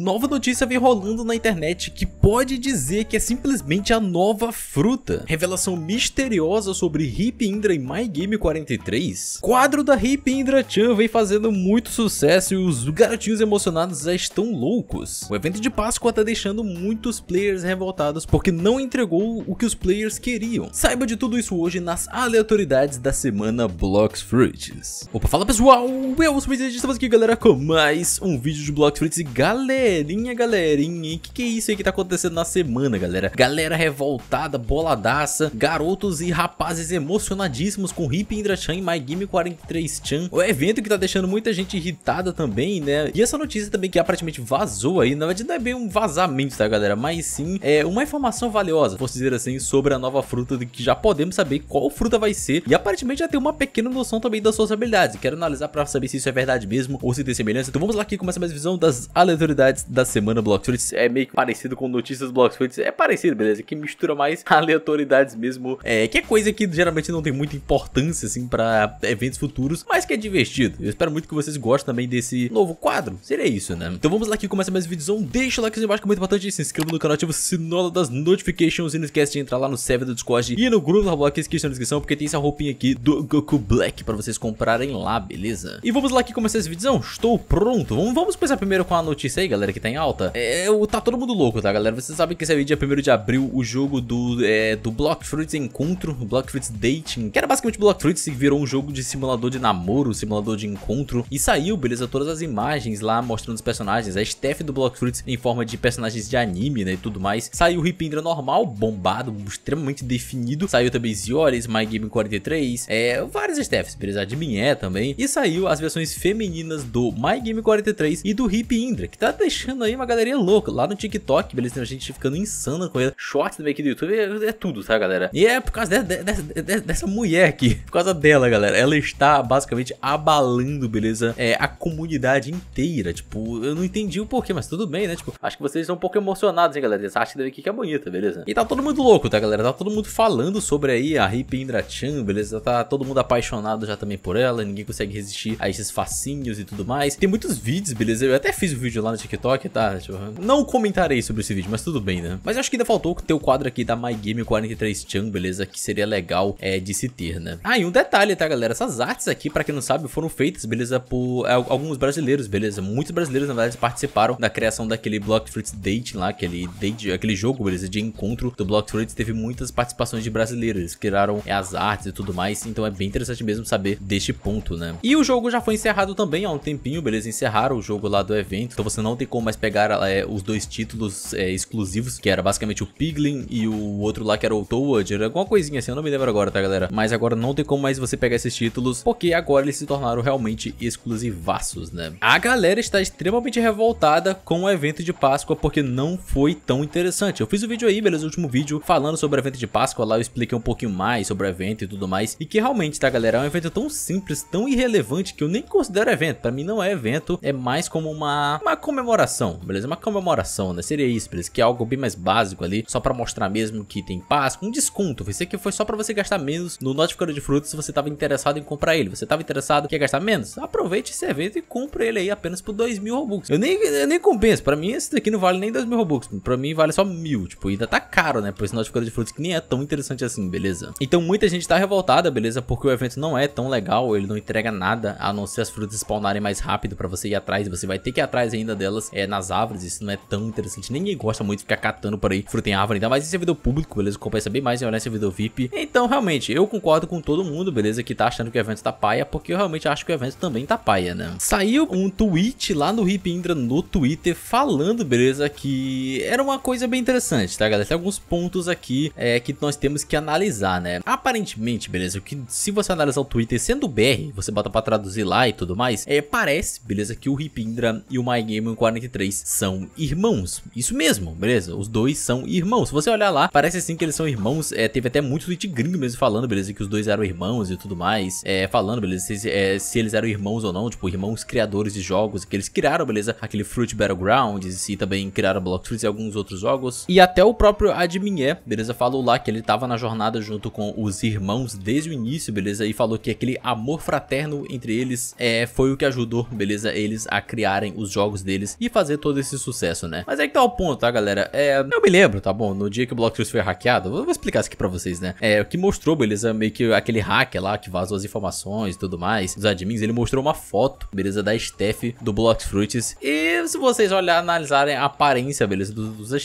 Nova notícia vem rolando na internet que pode dizer que é simplesmente a nova fruta. Revelação misteriosa sobre Hip Indra em My Game 43. Quadro da Hip Indra Chan vem fazendo muito sucesso e os garotinhos emocionados já estão loucos. O evento de Páscoa tá deixando muitos players revoltados porque não entregou o que os players queriam. Saiba de tudo isso hoje nas aleatoriedades da semana Blocks Fruits. Opa, fala pessoal, eu sou o estamos aqui galera com mais um vídeo de Blocks Fruits e galera Galerinha, galerinha, que que é isso aí que tá acontecendo na semana, galera? Galera revoltada, boladaça, garotos e rapazes emocionadíssimos com Hip Indra Chan e My Game 43 Chan. O evento que tá deixando muita gente irritada também, né? E essa notícia também que aparentemente vazou aí, na verdade não é bem um vazamento, tá, galera? Mas sim, é uma informação valiosa, posso dizer assim, sobre a nova fruta, de que já podemos saber qual fruta vai ser. E aparentemente já tem uma pequena noção também das suas habilidades. Quero analisar pra saber se isso é verdade mesmo ou se tem semelhança. Então vamos lá aqui começa mais visão das aleatoriedades da semana Bloxflix. É meio que parecido com notícias Bloxflix. É parecido, beleza? Que mistura mais aleatoriedades mesmo. É, que é coisa que geralmente não tem muita importância, assim, pra eventos futuros, mas que é divertido. Eu espero muito que vocês gostem também desse novo quadro. Seria isso, né? Então vamos lá que começa mais vídeozão. Deixa o like embaixo que é muito importante. Se inscreva no canal, ativa o sino das notificações e não esquece de entrar lá no server do Discord e no grupo do Roblox que é está na descrição, porque tem essa roupinha aqui do Goku Black pra vocês comprarem lá, beleza? E vamos lá que começa esse vídeozão. Estou pronto. Vamos, vamos começar primeiro com a notícia aí, galera galera que tá em alta, é, tá todo mundo louco, tá, galera? Vocês sabem que esse é dia 1 de abril, o jogo do, é, do Block Fruits Encontro, Block Fruits Dating, que era basicamente Block Fruits e virou um jogo de simulador de namoro, simulador de encontro, e saiu, beleza, todas as imagens lá mostrando os personagens, a staff do Block Fruits em forma de personagens de anime, né, e tudo mais. Saiu o Ripindra normal, bombado, extremamente definido, saiu também Ziores, My Game 43, é, várias staffs, beleza, de Minhé também, e saiu as versões femininas do My Game 43 e do Hip Indra, que tá deixando aí uma galeria louca. Lá no TikTok, beleza? Tem gente ficando insana com ele. Shorts também aqui do YouTube é, é tudo, tá, galera? E é por causa de, de, de, dessa mulher aqui. Por causa dela, galera. Ela está basicamente abalando, beleza? É, a comunidade inteira. Tipo, eu não entendi o porquê, mas tudo bem, né? Tipo, acho que vocês estão um pouco emocionados, hein, galera? Essa arte daqui que é bonita, beleza? E tá todo mundo louco, tá, galera? Tá todo mundo falando sobre aí a Hippie Indra Chan, beleza? Tá todo mundo apaixonado já também por ela. Ninguém consegue resistir a esses facinhos e tudo mais. Tem muitos vídeos, beleza? Eu até fiz um vídeo lá no TikTok TikTok, tá? Tipo, não comentarei sobre esse vídeo, mas tudo bem, né? Mas acho que ainda faltou ter o quadro aqui da My Game 43 Chan, beleza? Que seria legal é, de se ter, né? Ah, e um detalhe, tá, galera? Essas artes aqui, pra quem não sabe, foram feitas, beleza, por é, alguns brasileiros, beleza? Muitos brasileiros, na verdade, participaram da criação daquele Block Fruits Dating lá, aquele, date, aquele jogo, beleza, de encontro do Block Fruits. Teve muitas participações de brasileiros, eles criaram é, as artes e tudo mais, então é bem interessante mesmo saber deste ponto, né? E o jogo já foi encerrado também há um tempinho, beleza? Encerraram o jogo lá do evento, então você não tem como mais pegar é, os dois títulos é, exclusivos, que era basicamente o Piglin e o outro lá que era o Toadger, alguma coisinha assim, eu não me lembro agora, tá galera? Mas agora não tem como mais você pegar esses títulos, porque agora eles se tornaram realmente exclusivaços, né? A galera está extremamente revoltada com o evento de Páscoa, porque não foi tão interessante. Eu fiz o um vídeo aí, beleza, o último vídeo, falando sobre o evento de Páscoa, lá eu expliquei um pouquinho mais sobre o evento e tudo mais, e que realmente, tá galera, é um evento tão simples, tão irrelevante, que eu nem considero evento, pra mim não é evento, é mais como uma, uma comemoração comemoração, beleza? Uma comemoração, né? Seria isso, beleza? Que é algo bem mais básico ali, só pra mostrar mesmo que tem Páscoa. Um desconto, isso que foi só pra você gastar menos no notificador de frutas se você tava interessado em comprar ele. Você tava interessado, quer gastar menos? Aproveite esse evento e compra ele aí apenas por 2 mil Robux. Eu nem, eu nem compenso, pra mim esse daqui não vale nem 2 mil Robux, pra mim vale só mil, tipo, ainda tá caro, né? Por esse notificador de frutas que nem é tão interessante assim, beleza? Então muita gente tá revoltada, beleza? Porque o evento não é tão legal, ele não entrega nada, a não ser as frutas spawnarem mais rápido pra você ir atrás, você vai ter que ir atrás ainda delas é, nas árvores, isso não é tão interessante. Ninguém gosta muito de ficar catando por aí fruta em árvore, ainda mas em servidor público, beleza? Compensa bem mais em olhar em servidor VIP. Então, realmente, eu concordo com todo mundo, beleza? Que tá achando que o evento tá paia, porque eu realmente acho que o evento também tá paia, né? Saiu um tweet lá no Hip Indra no Twitter falando, beleza, que era uma coisa bem interessante, tá, galera? Tem alguns pontos aqui é, que nós temos que analisar, né? Aparentemente, beleza, que se você analisar o Twitter sendo BR, você bota pra traduzir lá e tudo mais, é, parece, beleza, que o Hip Indra e o My Game 40 43 são irmãos. Isso mesmo, beleza? Os dois são irmãos. Se você olhar lá, parece assim que eles são irmãos. É, teve até muito tweet gringo mesmo falando, beleza? Que os dois eram irmãos e tudo mais. É, falando, beleza? Se, é, se, eles eram irmãos ou não, tipo, irmãos criadores de jogos. Que eles criaram, beleza? Aquele Fruit Battlegrounds e também criaram Block Fruits e alguns outros jogos. E até o próprio Adminé, beleza? Falou lá que ele tava na jornada junto com os irmãos desde o início, beleza? E falou que aquele amor fraterno entre eles é, foi o que ajudou, beleza? Eles a criarem os jogos deles. E fazer todo esse sucesso, né? Mas aí é que tá o ponto, tá, galera? É, eu me lembro, tá bom? No dia que o Blocktrust foi hackeado, vou explicar isso aqui pra vocês, né? É, o que mostrou, beleza, meio que aquele hacker lá que vazou as informações e tudo mais, os admins, ele mostrou uma foto, beleza, da Steph do Blockfruits. E se vocês olhar, analisarem a aparência, beleza, dos, dos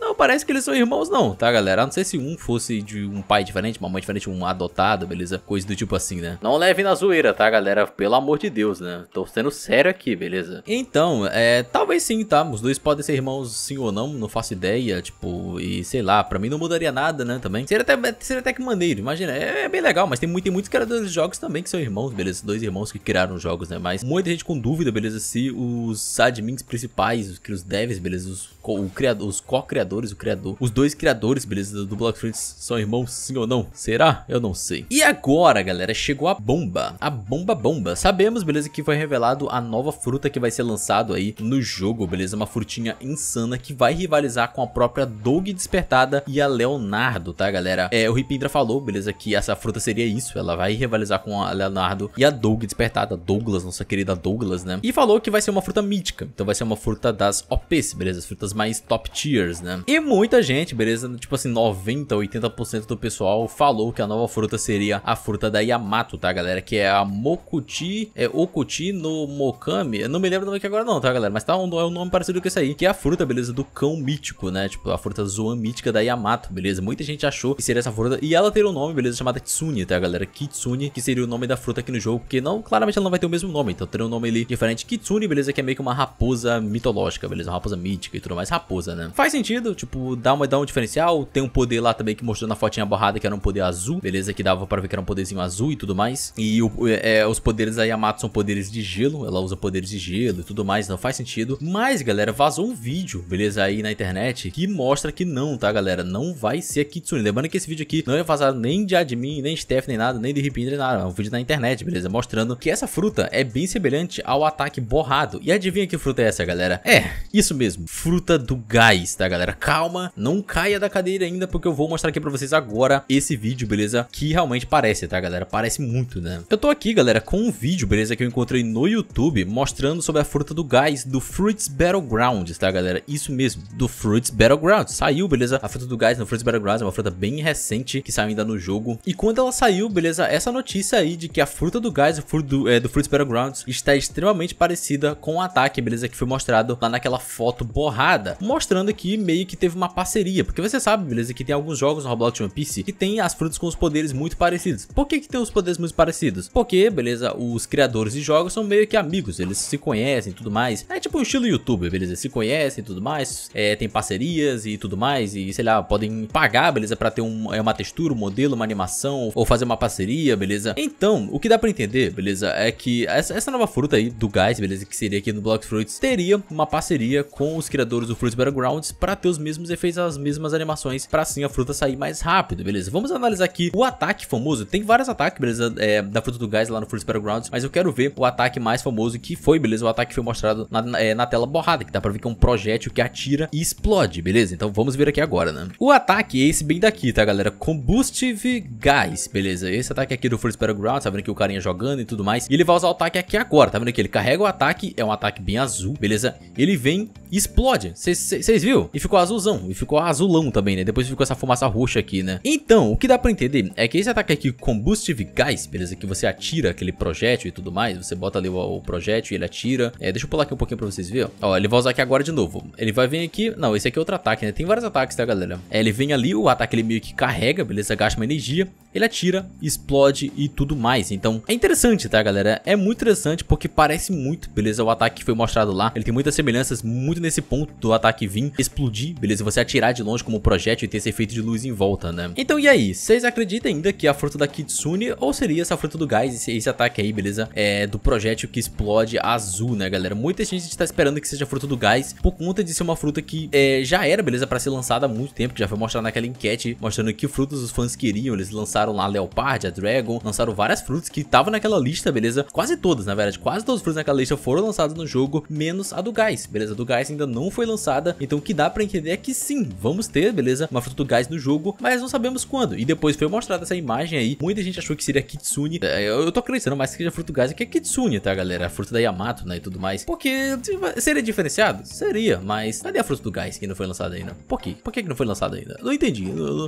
não parece que eles são irmãos não, tá, galera? A não sei se um fosse de um pai diferente, uma mãe diferente, um adotado, beleza? Coisa do tipo assim, né? Não leve na zoeira, tá, galera? Pelo amor de Deus, né? Tô sendo sério aqui, beleza? Então, é, Talvez sim, tá? Os dois podem ser irmãos sim ou não, não faço ideia, tipo, e sei lá, pra mim não mudaria nada, né, também. Seria até, seria até que maneiro, imagina, é, é bem legal, mas tem, muito, tem muitos criadores de jogos também que são irmãos, beleza? Dois irmãos que criaram jogos, né, mas muita gente com dúvida, beleza, se os admins principais, os, os devs, beleza, os co-criadores, co criadores o criador, os dois criadores, beleza, do Block Fruits são irmãos sim ou não? Será? Eu não sei. E agora, galera, chegou a bomba, a bomba bomba. Sabemos, beleza, que foi revelado a nova fruta que vai ser lançado aí no jogo, beleza? Uma frutinha insana que vai rivalizar com a própria Doug Despertada e a Leonardo, tá, galera? É, o Ripindra falou, beleza, que essa fruta seria isso. Ela vai rivalizar com a Leonardo e a Doug Despertada, Douglas, nossa querida Douglas, né? E falou que vai ser uma fruta mítica. Então vai ser uma fruta das OPs, beleza? As frutas mais top tiers, né? E muita gente, beleza? Tipo assim, 90, 80% do pessoal falou que a nova fruta seria a fruta da Yamato, tá, galera? Que é a Mokuti, é Okuti no Mokami. Eu não me lembro do que agora não, tá, galera? Mas tá Tá é um nome parecido com esse aí, que é a fruta, beleza, do cão mítico, né? Tipo, a fruta Zoan mítica da Yamato, beleza? Muita gente achou que seria essa fruta, e ela teria um nome, beleza, chamada Kitsune, tá, galera? Kitsune, que seria o nome da fruta aqui no jogo, porque não, claramente ela não vai ter o mesmo nome, então teria um nome ali diferente. Kitsune, beleza, que é meio que uma raposa mitológica, beleza? Uma raposa mítica e tudo mais, raposa, né? Faz sentido, tipo, dá, uma, dá um diferencial, tem um poder lá também que mostrou na fotinha borrada que era um poder azul, beleza? Que dava pra ver que era um poderzinho azul e tudo mais. E o, é, é os poderes da Yamato são poderes de gelo, ela usa poderes de gelo e tudo mais, não faz sentido sentido. Mas, galera, vazou um vídeo, beleza, aí na internet, que mostra que não, tá, galera? Não vai ser a Kitsune. Lembrando que esse vídeo aqui não é vazado nem de admin, nem de Steph, nem nada, nem de Ripinder nem nada. É um vídeo na internet, beleza? Mostrando que essa fruta é bem semelhante ao ataque borrado. E adivinha que fruta é essa, galera? É, isso mesmo, fruta do gás, tá, galera? Calma, não caia da cadeira ainda, porque eu vou mostrar aqui pra vocês agora esse vídeo, beleza? Que realmente parece, tá, galera? Parece muito, né? Eu tô aqui, galera, com um vídeo, beleza, que eu encontrei no YouTube mostrando sobre a fruta do gás do Fruits Battlegrounds, tá galera? Isso mesmo, do Fruits Battlegrounds. Saiu, beleza? A fruta do gás no Fruits Battlegrounds é uma fruta bem recente que saiu ainda no jogo. E quando ela saiu, beleza? Essa notícia aí de que a fruta do gás do, é, do Fruits Battlegrounds está extremamente parecida com o ataque, beleza? Que foi mostrado lá naquela foto borrada, mostrando que meio que teve uma parceria. Porque você sabe, beleza? Que tem alguns jogos no Roblox One Piece que tem as frutas com os poderes muito parecidos. Por que que tem os poderes muito parecidos? Porque, beleza, os criadores de jogos são meio que amigos, eles se conhecem e tudo mais. É tipo estilo YouTube, beleza? Se conhecem e tudo mais, é, tem parcerias e tudo mais, e sei lá, podem pagar, beleza? Pra ter um, é, uma textura, um modelo, uma animação, ou fazer uma parceria, beleza? Então, o que dá pra entender, beleza? É que essa, essa nova fruta aí do gás, beleza? Que seria aqui no Blox Fruits, teria uma parceria com os criadores do Fruits Battlegrounds pra ter os mesmos efeitos, as mesmas animações, pra assim a fruta sair mais rápido, beleza? Vamos analisar aqui o ataque famoso. Tem vários ataques, beleza? É, da fruta do gás lá no Fruits Battlegrounds, mas eu quero ver o ataque mais famoso que foi, beleza? O ataque que foi mostrado na, é, é na tela borrada, que dá pra ver que é um projétil que atira e explode, beleza? Então vamos ver aqui agora, né? O ataque é esse bem daqui, tá, galera? Combustive Gas, beleza? Esse ataque aqui do Force Battleground, tá vendo que o carinha jogando e tudo mais. E ele vai usar o ataque aqui agora, tá vendo que ele carrega o ataque, é um ataque bem azul, beleza? Ele vem e explode, vocês viram? E ficou azulzão, e ficou azulão também, né? Depois ficou essa fumaça roxa aqui, né? Então, o que dá pra entender é que esse ataque aqui, Combustive Gas, beleza? Que você atira aquele projétil e tudo mais, você bota ali o, o projétil e ele atira. É, deixa eu pular aqui um pouquinho pra vocês vocês viram? Ó, ele vai usar aqui agora de novo. Ele vai vir aqui... Não, esse aqui é outro ataque, né? Tem vários ataques, tá, galera? É, ele vem ali, o ataque ele meio que carrega, beleza? Gasta uma energia ele atira, explode e tudo mais. Então é interessante, tá galera? É muito interessante porque parece muito, beleza? O ataque que foi mostrado lá, ele tem muitas semelhanças muito nesse ponto do ataque vir, explodir, beleza? Você atirar de longe como projétil e ter esse efeito de luz em volta, né? Então e aí? Vocês acreditam ainda que a fruta da Kitsune ou seria essa fruta do gás, esse, esse ataque aí, beleza? É do projétil que explode azul, né galera? Muita gente está esperando que seja fruta do gás por conta de ser uma fruta que é, já era, beleza? Pra ser lançada há muito tempo, que já foi mostrada naquela enquete mostrando que frutas os fãs queriam, eles lançaram lançaram lá a Leopard, a Dragon, lançaram várias frutas que estavam naquela lista, beleza? Quase todas, na verdade, quase todas as frutas naquela lista foram lançadas no jogo, menos a do gás, beleza? A do gás ainda não foi lançada, então o que dá pra entender é que sim, vamos ter, beleza, uma fruta do gás no jogo, mas não sabemos quando. E depois foi mostrada essa imagem aí, muita gente achou que seria Kitsune, é, eu tô acreditando mais que seja fruta do gás, que é Kitsune, tá galera? A fruta da Yamato, né, e tudo mais, porque tipo, seria diferenciado? Seria, mas cadê a fruta do gás que não foi lançada ainda? Por quê? Por que, que não foi lançada ainda? Não entendi,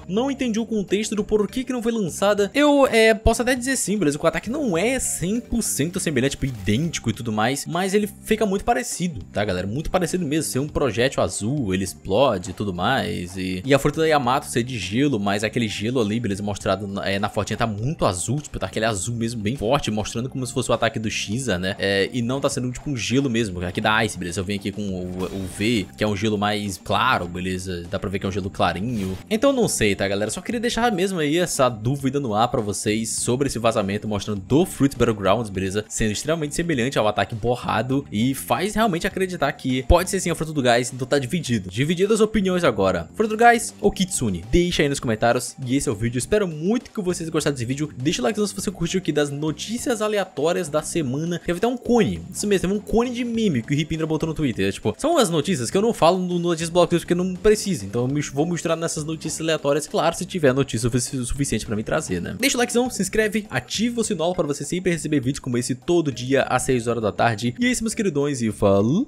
não entendi o contexto do porquê que não foi lançada eu é, posso até dizer sim, beleza, que o ataque não é 100% semelhante, tipo, idêntico e tudo mais, mas ele fica muito parecido, tá, galera? Muito parecido mesmo, ser um projétil azul, ele explode e tudo mais, e, e a fruta da Yamato ser de gelo, mas aquele gelo ali, beleza, mostrado na, é, na fotinha tá muito azul, tipo, tá aquele azul mesmo bem forte, mostrando como se fosse o ataque do Xisa, né, é, e não tá sendo, tipo, um gelo mesmo, aqui da Ice, beleza, eu venho aqui com o, o V, que é um gelo mais claro, beleza, dá pra ver que é um gelo clarinho, então não sei, tá, galera, só queria deixar mesmo aí essa dúvida dúvida no ar para vocês sobre esse vazamento mostrando do Fruit Battlegrounds, beleza? Sendo extremamente semelhante ao ataque borrado e faz realmente acreditar que pode ser sim é o Fruta do Gás, então tá dividido. Divididas opiniões agora. Fruta do Gás ou Kitsune? Deixa aí nos comentários e esse é o vídeo. Espero muito que vocês gostaram desse vídeo. Deixa o likezão se você curtiu aqui das notícias aleatórias da semana. Teve até um cone, isso mesmo, teve um cone de meme que o Ripindra botou no Twitter. É, tipo, são umas notícias que eu não falo no Notícias Blockers porque não precisa, então eu vou misturar nessas notícias aleatórias. Claro, se tiver notícia suficiente para mim, trazer, né? Deixa o likezão, se inscreve, ativa o sinal para você sempre receber vídeo como esse todo dia às 6 horas da tarde. E é isso, meus queridões, e falou!